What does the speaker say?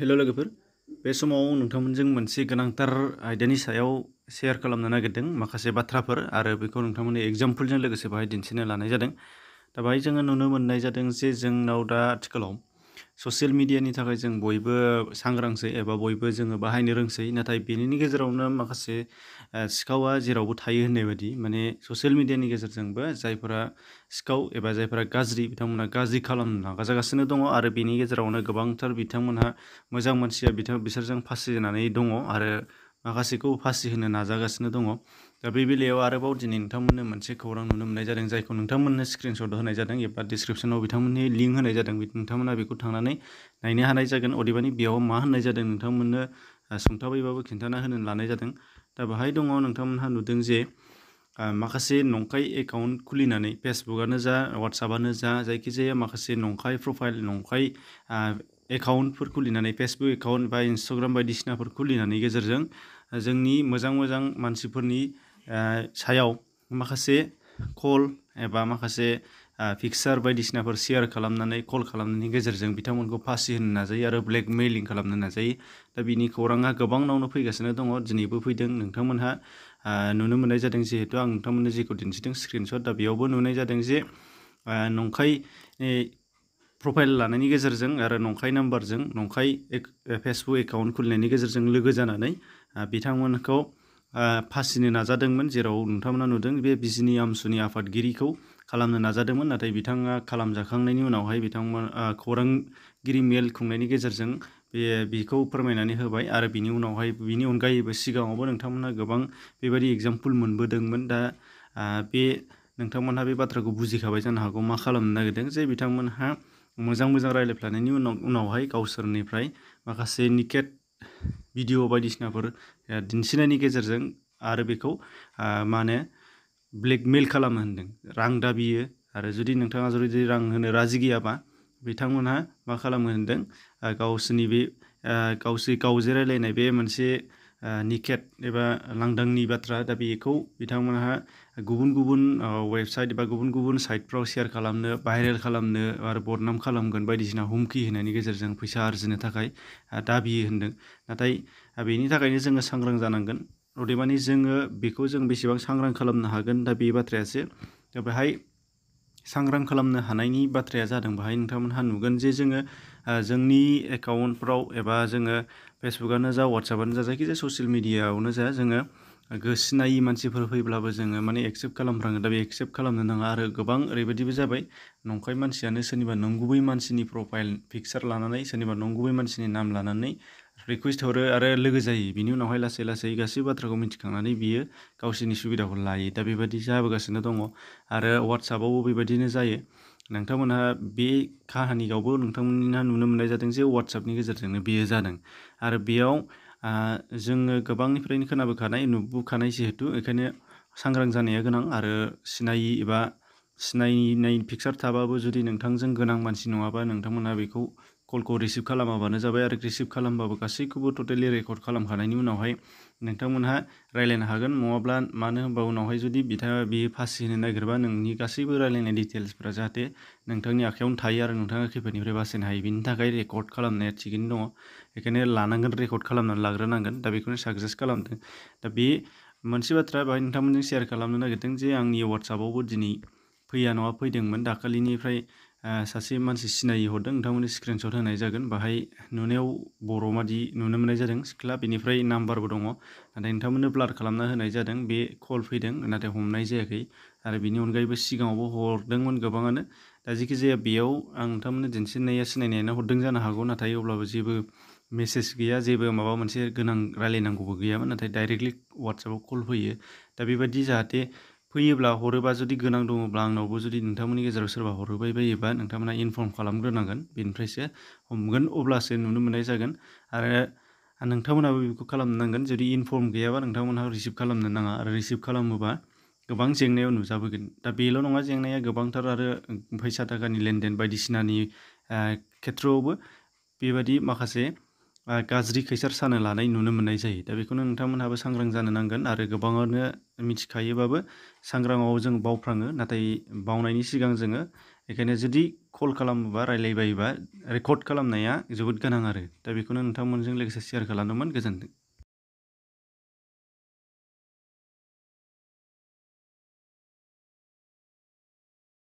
hello लोगोफोर बे समाव नोंथांमोनजों मोनसे गोनांथार आयदानि सायाव सेयार खालामनो नागिरदों माखासे बाथ्राफोर आरो बेखौ नोंथांमोननि एग्जाम्पलजों लोगोसे बाहाय दिन्थिनो लानाय जादों दा बाहाय जोङो नुनो मोननाय जादों जे जोंनाव दा आथिखालाव ससियेल मिडियानि थाखाय जों बयबो सांग्रांसै एबा बयबो जोङो बाहायनो रोंसै नाथाय बेनि गेजेरावनो माखासे सिखावा जेरावबो थायो होननायबादि माने ससियेल मिडियानि गेजेरजोंबो जायफोरा सिखाव एबा जायफोरा गाज्रि बिथांमोना गाज्रि खालामनो नाजागासिनो दङ आरो बेनि गेजेरावनो गोबांथार बिथांमोनहा मोजां मानसिया बिथां बिसोरजों फासि जानानै दङ आरो माखासेखौ फासि होनो नाजागासिनो दङ दा बे बेलायाव आरोबाव दिनै नोंथांमोननो मोनसे खौरां नुनो मोननाय जादों जायखौ नोंथांमोननो स्क्रिनशट होनाय जादों एबा डिसक्रिपसनाव बिथांमोननि लिंक होनाय जादों नोंथांमोना बेखौ थांनानै नायनो हानाय जागोन अदेबानि बेयाव मा होननाय जादों नोंथांमोननो सोंथाबैबाबो खिन्थाना होनो लानाय जादों दा बाहाय दङ नोंथांमोनहा नुदों जे माखासे नंखाय एकाउन्ट खुलिनानै फेसबुकआनो जा वाट्सएपआनो जा जायखिजाया माखासे नंखाय प्रफाइल नंखाय एकाउन्टफोर खुलिनानै फेसबुक एकाउन्ट बा इन्सटाग्राम बायदिसिनाफोर खुलिनानै गेजेरजों जोंनि मोजां मोजां मानसिफोरनि सायाव माखासे कल एबा माखासे पिक्चार बायदिसिनाफोर शेयार खालामनानै कल खालामनायनि गेजेरजों बिथांमोनखौ फासि होनो नाजायो आरो ब्लेकमेइलिं खालामनो नाजायो दा बिनि खौराङा गोबांनावनो फैगासिनो दङ दिनैबो फैदों नोंथांमोनहा नुनो मोननाय जादों जिहेतु आं नोंथांमोननो जेखौ दिन्थिदों स्क्रिनशट दा बेयावबो नुनाय जादों जे नंखाय प्रफाइल लानायनि गेजेरजों आरो नंखाय नाम्बारजों नंखाय फेसबुक एकाउन्ट खुलिनायनि गेजेरजों लोगो जानानै बिथांमोनखौ फासिनो नाजादोंमोन जेराव नोंथांमोना नुदों बे बिजिनि आमसुनि आफादगिरिखौ खालामनो नाजादोंमोन नाथाय बिथाङा खालामजाखांनायनि उनावहाय बिथांमोन खौरांगिरि मेल खुंनायनि गेजेरजों बे बेखौ फोरमायनानै होबाय आरो बिनि उनावहाय बिनि अनगायैबो सिगाङावबो नोंथांमोनहा गोबां बेबायदि एग्जाम्पोल मोनबोदोंमोन दा बे नोंथांमोनहा बे बाथ्राखौ बुजिखाबाय जानो हागौ मा खालामनो नागिरदों जे बिथांमोनहा मोजां मोजां रायज्लायफ्लानायनि उनाव उनावहाय गावसोरनिफ्राय माखासे निकेट भिडिअ बायदिसिनाफोर दिन्थिनायनि गेजेरजों आरो बेखौ मा होनो ब्लेकमेइल खालामो होन्दों रां दाबियो आरो जुदि नोंथाङा जुदि रां होनो राजि गैयाबा बिथांमोनहा मा खालामो होन्दों गावसोरनि बे गावसोर गावजे रायलायनाय बे मोनसे निकेट एबा लांदांनि बाथ्रा दा बेखौ बिथांमोनहा गुबुन गुबुन वेबसाइट एबा गुबुन गुबुन साइटफ्राव सेयार खालामनो भाइरेल खालामनो आरो बदनाम खालामगोन बायदिसिना हुमखि होनायनि गेजेरजों फैसा आरजिनो थाखाय दाबियो होनदों नाथाय बेनि थाखायनो जोङो सांग्रां जानांगोन अदेबानि जोङो बेखौ जों बेसेबां सांग्रां खालामनो हागोन दा बे बाथ्रायासो दा बेहाय सांग्रां खालामनो हानायनि बाथ्राया जादों बेहाय नोंथांमोनहा नुगोन जे जोङो जोंनि एकाउन्टफ्राव एबा जोङो फेसबुकआनो जा वाट्सएपआनो जा जायखिजाया ससियेल मेडियायावनो जा जोङो सिनायि मानसिफोर फैब्लाबो जोङो माने एक्सेप्ट खालामफ्राङो दा बे एक्सेप्ट खालामनो नाङा आरो गोबां ओरैबायदिबो जाबाय नंखाय मानसियानो सोरनिबा नंगुबै मानसिनि प्रफाइल पिक्चार लानानै सोरनिबा नंगुबै मानसिनि नाम लानानै रिकुवेस्ट हरो आरो लोगो जायो बिनि उनावहाय लासै लासै गासै बाथ्राखौ मिथिखांनानै बियो गावसोरनि सुबिदाखौ लायो दा बेबायदि जाबोगासिनो दङ आरो वाट्सएपआवबो बेबायदिनो जायो नोंथांमोनहा बे काहानियावबो नोंथांमोना नुनो मोननाय जादों जे वाट्सएपनि गेजेरजोंनो बेयो जादों आरो बेयाव जोङो गोबांनिफ्रायनो खोनाबोखानाय नुबोखानाय जिहेथु बेखायनो सांग्रां जानाया गोनां आरो सिनायि एबा सिनायनाय पिक्चार थाबाबो जुदि नोंथांजों गोनां मानसि नङाबा नोंथांमोनहा बेखौ कलखौ रिसिभ खालामाबानो जाबाय आरो रिसिभ खालामबाबो गासैखौबो टटेलि रेकर्ड खालामखानायनि उनावहाय नोंथांमोनहा रायलायनो हागोन नङाब्ला मानो होनबा उनावहाय जुदि बिथाङा बियो फासि होनो नागिरबा नोंनि गासैबो रायलायनाय डिटेल्सफोरा जाहाथे नोंथांनि आखायावनो थायो आरो नोंथाङा खैफोदनिफ्राय रेकर्ड खालामनाया थिगैनो दङ बेखायनो रेकर्ड खालामनानै लाग्रोनांगोन दा बेखौनो साजेस्ट बाथ्रा बाहाय नोंथांमोनजों सेयार खालामनो नागिरदों जे आंनि वाट्सआपआवबो दिनै फैया नङा फैदोंमोन दाखालिनिफ्राय सासे मानसि सिनायि हरदों नोंथांमोननो स्क्रिनसट होनाय जागोन बाहाय नुनायाव बर' बादि नुनो मोननाय जादों सिख्ला बेनिफ्राय नाम्बारबो दङ नाथाय नोंथांमोननो ब्लार खालामना होनाय जादों बे कल फैदों नाथाय हमनाय जायाखै आरो बेनि अनगायैबो सिगाङावबो हरदोंमोन गोबाङानो दा जेखिजाया बेयाव आं नोंथांमोननो दिन्थिनाया सिनायनायानो हरदों जानो हागौ नाथाय अब्लाबो जेबो मेसेज गैया जेबो माबा मोनसे गोनां रायलायनांगौबो गैयामोन नाथाय डाइरेक्टलि वाट्सएपआव कल फैयो दा बेबायदि जाहाथे Puyi bla hori ba zodi gana dongo bla ngo bo zodi nung tamuni ge zaro serba hori ba iba iba nung inform kalam do na gan bin presia om gan obla sen nung nung na iza gan are nung tamuna bo iba kalam na gan inform ge iba nung tamuna hori sip kalam na nanga are sip kalam mo ba ge bang zeng na yo nung zabo gan ta bi lo nung a zeng na yo ge bang tar are i lenden bai di sinani ketro bo makase gazri kaisar sana la na i nung nung na iza i ta bi kunung tamuna bo sang zana na are ge मिथिखायोबाबो सांग्राङाव जों बावफ्राङो नाथाय बावनायनि सिगां जोङो बेखायनो जुदि कल खालामोबा रायलायबायोबा record खालामनाया जोबोद गोनां आरो दा बेखौनो नोंथांमोनजों लोगोसे सेयार खालामदोंमोन गोजोन्थों